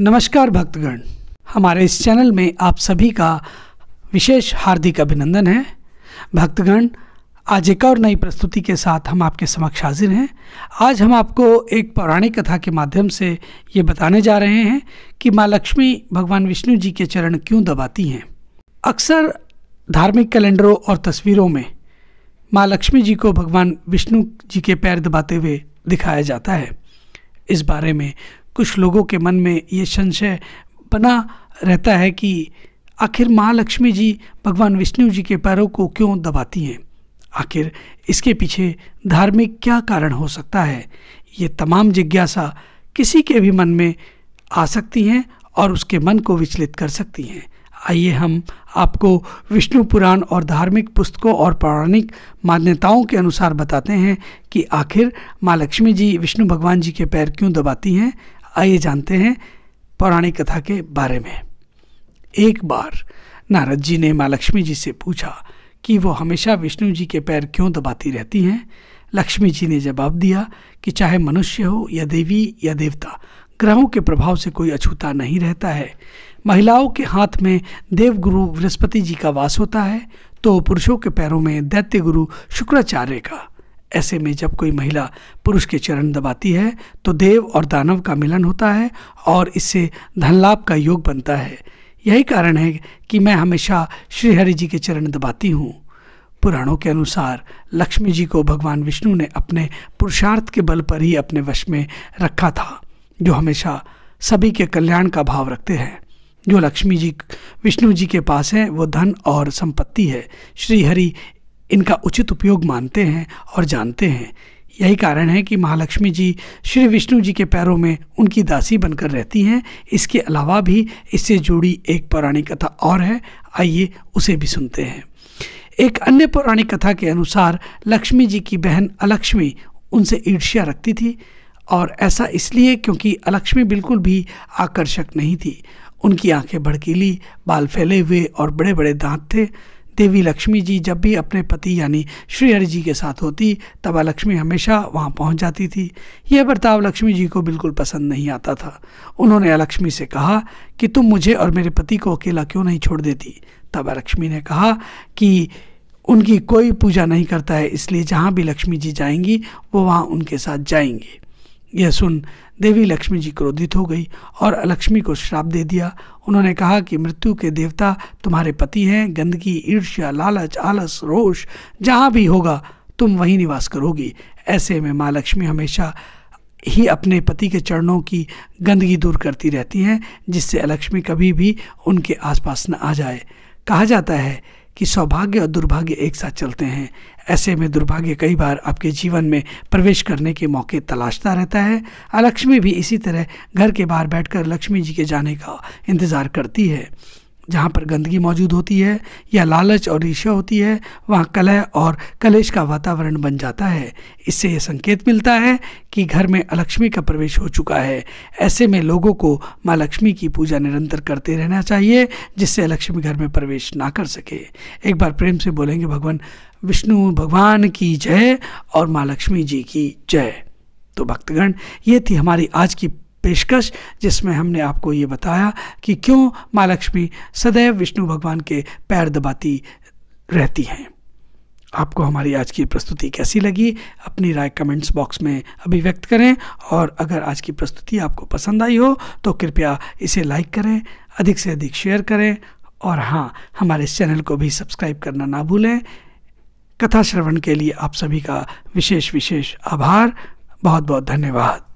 नमस्कार भक्तगण हमारे इस चैनल में आप सभी का विशेष हार्दिक अभिनंदन है भक्तगण आज एक और नई प्रस्तुति के साथ हम आपके समक्ष हाजिर हैं आज हम आपको एक पौराणिक कथा के माध्यम से ये बताने जा रहे हैं कि माँ लक्ष्मी भगवान विष्णु जी के चरण क्यों दबाती हैं अक्सर धार्मिक कैलेंडरों और तस्वीरों में माँ लक्ष्मी जी को भगवान विष्णु जी के पैर दबाते हुए दिखाया जाता है इस बारे में कुछ लोगों के मन में ये संशय बना रहता है कि आखिर महालक्ष्मी जी भगवान विष्णु जी के पैरों को क्यों दबाती हैं आखिर इसके पीछे धार्मिक क्या कारण हो सकता है ये तमाम जिज्ञासा किसी के भी मन में आ सकती हैं और उसके मन को विचलित कर सकती हैं आइए हम आपको विष्णु पुराण और धार्मिक पुस्तकों और पौराणिक मान्यताओं के अनुसार बताते हैं कि आखिर माँ लक्ष्मी जी विष्णु भगवान जी के पैर क्यों दबाती हैं आइए जानते हैं पौराणिक कथा के बारे में एक बार नारद जी ने माँ लक्ष्मी जी से पूछा कि वो हमेशा विष्णु जी के पैर क्यों दबाती रहती हैं लक्ष्मी जी ने जवाब दिया कि चाहे मनुष्य हो या देवी या देवता ग्रहों के प्रभाव से कोई अछूता नहीं रहता है महिलाओं के हाथ में देवगुरु बृहस्पति जी का वास होता है तो पुरुषों के पैरों में दैत्य गुरु शुक्राचार्य का ऐसे में जब कोई महिला पुरुष के चरण दबाती है तो देव और दानव का मिलन होता है और इससे धनलाभ का योग बनता है यही कारण है कि मैं हमेशा श्रीहरि जी के चरण दबाती हूँ पुराणों के अनुसार लक्ष्मी जी को भगवान विष्णु ने अपने पुरुषार्थ के बल पर ही अपने वश में रखा था जो हमेशा सभी के कल्याण का भाव रखते हैं जो लक्ष्मी जी विष्णु जी के पास है वो धन और संपत्ति है श्रीहरि इनका उचित उपयोग मानते हैं और जानते हैं यही कारण है कि महालक्ष्मी जी श्री विष्णु जी के पैरों में उनकी दासी बनकर रहती हैं इसके अलावा भी इससे जुड़ी एक पौराणिक कथा और है आइए उसे भी सुनते हैं एक अन्य पौराणिक कथा के अनुसार लक्ष्मी जी की बहन अलक्ष्मी उनसे ईर्ष्या रखती थी और ऐसा इसलिए क्योंकि अलक्ष्मी बिल्कुल भी आकर्षक नहीं थी उनकी आंखें भड़कीली बाल फैले हुए और बड़े बड़े दांत थे देवी लक्ष्मी जी जब भी अपने पति यानी श्री हरि जी के साथ होती तब लक्ष्मी हमेशा वहाँ पहुँच जाती थी यह बर्ताव लक्ष्मी जी को बिल्कुल पसंद नहीं आता था उन्होंने अलक्ष्मी से कहा कि तुम मुझे और मेरे पति को अकेला क्यों नहीं छोड़ देती तब लक्ष्मी ने कहा कि उनकी कोई पूजा नहीं करता है इसलिए जहाँ भी लक्ष्मी जी जाएंगी वो वहाँ उनके साथ जाएंगी यह सुन देवी लक्ष्मी जी क्रोधित हो गई और अलक्ष्मी को श्राप दे दिया उन्होंने कहा कि मृत्यु के देवता तुम्हारे पति हैं गंदगी ईर्ष्या लालच आलस रोष जहाँ भी होगा तुम वहीं निवास करोगी ऐसे में माँ लक्ष्मी हमेशा ही अपने पति के चरणों की गंदगी दूर करती रहती हैं जिससे अलक्ष्मी कभी भी उनके आसपास न आ जाए कहा जाता है कि सौभाग्य और दुर्भाग्य एक साथ चलते हैं ऐसे में दुर्भाग्य कई बार आपके जीवन में प्रवेश करने के मौके तलाशता रहता है लक्ष्मी भी इसी तरह घर के बाहर बैठकर लक्ष्मी जी के जाने का इंतज़ार करती है जहाँ पर गंदगी मौजूद होती है या लालच और ईर्ष्या होती है वहाँ कलह और कलेश का वातावरण बन जाता है इससे यह संकेत मिलता है कि घर में अलक्ष्मी का प्रवेश हो चुका है ऐसे में लोगों को माँ लक्ष्मी की पूजा निरंतर करते रहना चाहिए जिससे लक्ष्मी घर में प्रवेश ना कर सके एक बार प्रेम से बोलेंगे भगवान विष्णु भगवान की जय और माँ लक्ष्मी जी की जय तो भक्तगण ये थी हमारी आज की पेशकश जिसमें हमने आपको ये बताया कि क्यों माँ लक्ष्मी सदैव विष्णु भगवान के पैर दबाती रहती हैं आपको हमारी आज की प्रस्तुति कैसी लगी अपनी राय कमेंट्स बॉक्स में अभिव्यक्त करें और अगर आज की प्रस्तुति आपको पसंद आई हो तो कृपया इसे लाइक करें अधिक से अधिक शेयर करें और हाँ हमारे इस चैनल को भी सब्सक्राइब करना ना भूलें कथा श्रवण के लिए आप सभी का विशेष विशेष आभार बहुत बहुत धन्यवाद